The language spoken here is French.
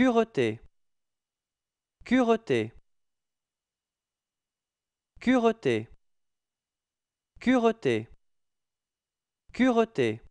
Cureté. Cureté. Cureté. Cureté. Cureté.